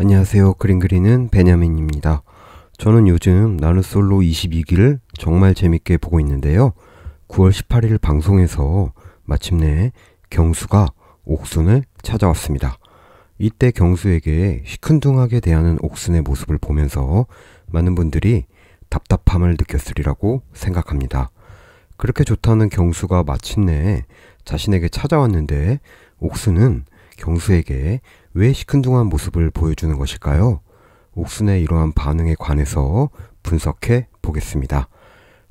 안녕하세요. 그림그리는 베냐민입니다. 저는 요즘 나는솔로 22기를 정말 재밌게 보고 있는데요. 9월 18일 방송에서 마침내 경수가 옥순을 찾아왔습니다. 이때 경수에게 시큰둥하게 대하는 옥순의 모습을 보면서 많은 분들이 답답함을 느꼈으리라고 생각합니다. 그렇게 좋다는 경수가 마침내 자신에게 찾아왔는데 옥순은 경수에게 왜 시큰둥한 모습을 보여주는 것일까요? 옥순의 이러한 반응에 관해서 분석해 보겠습니다.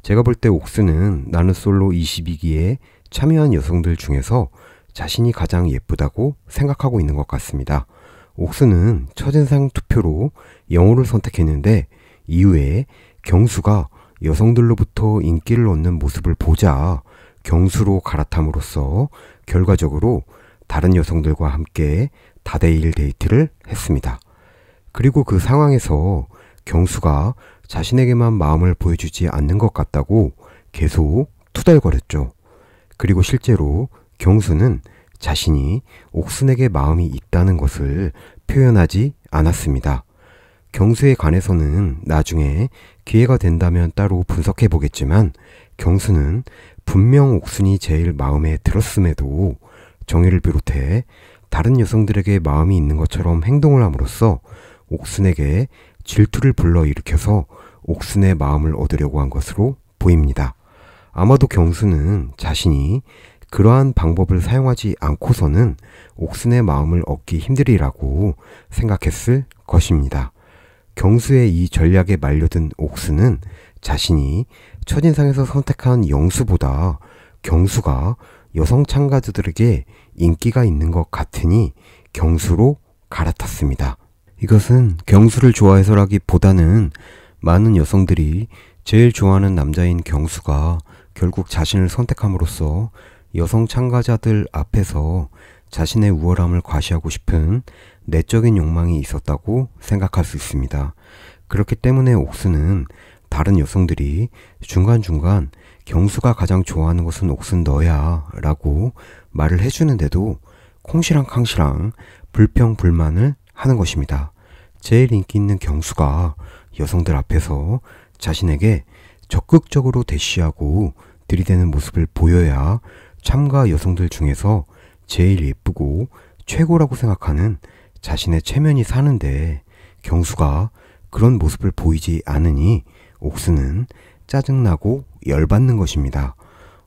제가 볼 때옥순은 나는 솔로 22기에 참여한 여성들 중에서 자신이 가장 예쁘다고 생각하고 있는 것 같습니다. 옥순은 첫인상 투표로 영호를 선택했는데 이후에 경수가 여성들로부터 인기를 얻는 모습을 보자 경수로 갈아탐으로써 결과적으로 다른 여성들과 함께 다대일 데이트를 했습니다. 그리고 그 상황에서 경수가 자신에게만 마음을 보여주지 않는 것 같다고 계속 투덜거렸죠. 그리고 실제로 경수는 자신이 옥순에게 마음이 있다는 것을 표현하지 않았습니다. 경수에 관해서는 나중에 기회가 된다면 따로 분석해 보겠지만 경수는 분명 옥순이 제일 마음에 들었음에도 정의를 비롯해 다른 여성들에게 마음이 있는 것처럼 행동을 함으로써 옥순에게 질투를 불러일으켜서 옥순의 마음을 얻으려고 한 것으로 보입니다. 아마도 경수는 자신이 그러한 방법을 사용하지 않고서는 옥순의 마음을 얻기 힘들이라고 생각했을 것입니다. 경수의 이 전략에 말려든 옥순은 자신이 첫인상에서 선택한 영수보다 경수가 여성 참가자들에게 인기가 있는 것 같으니 경수로 갈아탔습니다. 이것은 경수를 좋아해서라기보다는 많은 여성들이 제일 좋아하는 남자인 경수가 결국 자신을 선택함으로써 여성 참가자들 앞에서 자신의 우월함을 과시하고 싶은 내적인 욕망이 있었다고 생각할 수 있습니다. 그렇기 때문에 옥수는 다른 여성들이 중간중간 경수가 가장 좋아하는 것은 옥순 너야 라고 말을 해주는데도 콩시랑 캉시랑 불평불만을 하는 것입니다. 제일 인기 있는 경수가 여성들 앞에서 자신에게 적극적으로 대시하고 들이대는 모습을 보여야 참가 여성들 중에서 제일 예쁘고 최고라고 생각하는 자신의 체면이 사는데 경수가 그런 모습을 보이지 않으니 옥수는 짜증나고 열받는 것입니다.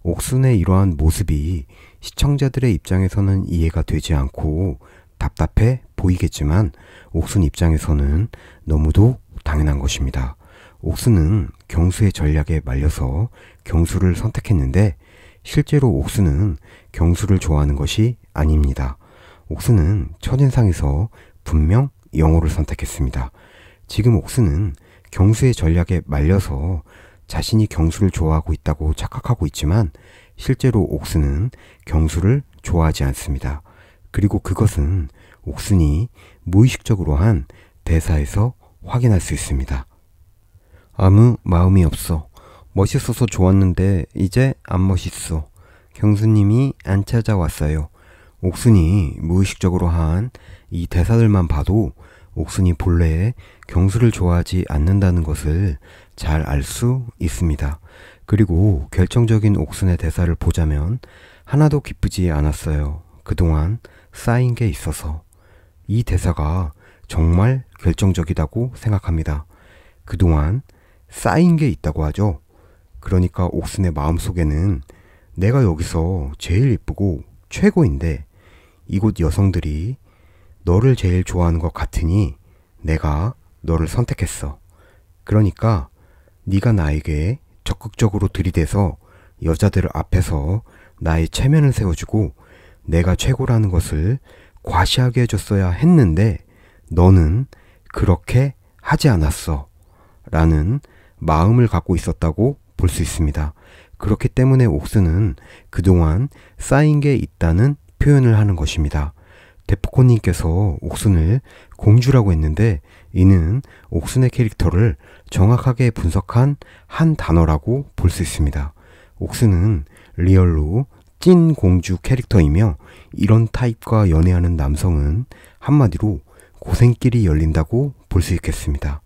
옥순의 이러한 모습이 시청자들의 입장에서는 이해가 되지 않고 답답해 보이겠지만 옥순 입장에서는 너무도 당연한 것입니다. 옥순은 경수의 전략에 말려서 경수를 선택했는데 실제로 옥순은 경수를 좋아하는 것이 아닙니다. 옥순은 첫인상에서 분명 영호를 선택했습니다. 지금 옥순은 경수의 전략에 말려서 자신이 경수를 좋아하고 있다고 착각하고 있지만 실제로 옥순은 경수를 좋아하지 않습니다. 그리고 그것은 옥순이 무의식적으로 한 대사에서 확인할 수 있습니다. 아무 마음이 없어. 멋있어서 좋았는데 이제 안 멋있어. 경수님이 안 찾아왔어요. 옥순이 무의식적으로 한 이 대사들만 봐도 옥순이 본래 경수를 좋아하지 않는다는 것을 잘알수 있습니다. 그리고 결정적인 옥순의 대사를 보자면 하나도 기쁘지 않았어요. 그동안 쌓인 게 있어서. 이 대사가 정말 결정적이라고 생각합니다. 그동안 쌓인 게 있다고 하죠. 그러니까 옥순의 마음속에는 내가 여기서 제일 이쁘고 최고인데 이곳 여성들이 너를 제일 좋아하는 것 같으니 내가 너를 선택했어. 그러니까 네가 나에게 적극적으로 들이대서 여자들 앞에서 나의 체면을 세워주고 내가 최고라는 것을 과시하게 해줬어야 했는데 너는 그렇게 하지 않았어. 라는 마음을 갖고 있었다고 볼 수 있습니다. 그렇기 때문에 옥스는 그동안 쌓인 게 있다는 표현을 하는 것입니다. 데프콘님께서 옥순을 공주라고 했는데 이는 옥순의 캐릭터를 정확하게 분석한 한 단어라고 볼 수 있습니다. 옥순은 리얼로 찐 공주 캐릭터이며 이런 타입과 연애하는 남성은 한마디로 고생길이 열린다고 볼 수 있겠습니다.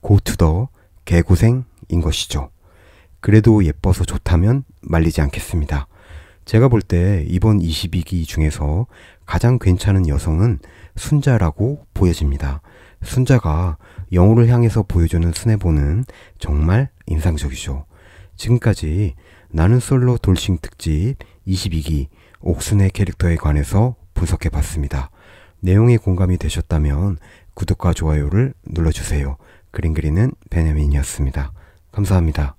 고투더 개고생인 것이죠. 그래도 예뻐서 좋다면 말리지 않겠습니다. 제가 볼 때 이번 22기 중에서 가장 괜찮은 여성은 순자라고 보여집니다. 순자가 영호를 향해서 보여주는 순애보는 정말 인상적이죠. 지금까지 나는 솔로 돌싱 특집 22기 옥순의 캐릭터에 관해서 분석해 봤습니다. 내용에 공감이 되셨다면 구독과 좋아요를 눌러주세요. 그림그리는 베네민이었습니다 감사합니다.